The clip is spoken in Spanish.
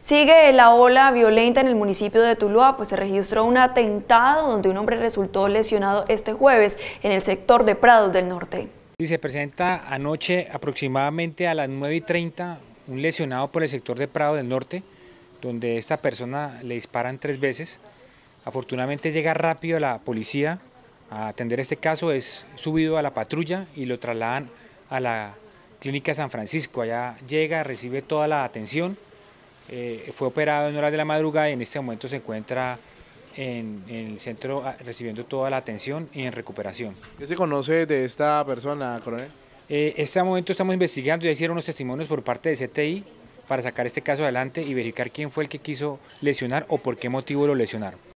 Sigue la ola violenta en el municipio de Tuluá, pues se registró un atentado donde un hombre resultó lesionado este jueves en el sector de Prados del Norte. Y se presenta anoche aproximadamente a las 9 y 30 un lesionado por el sector de Prado del Norte, donde esta persona le disparan tres veces. Afortunadamente llega rápido la policía a atender este caso, es subido a la patrulla y lo trasladan a la clínica San Francisco. Allá llega, recibe toda la atención. Eh, fue operado en horas de la madrugada y en este momento se encuentra en, el centro ah, recibiendo toda la atención y en recuperación. ¿Qué se conoce de esta persona, coronel? En eh, este momento estamos investigando, ya hicieron unos testimonios por parte de CTI para sacar este caso adelante y verificar quién fue el que quiso lesionar o por qué motivo lo lesionaron.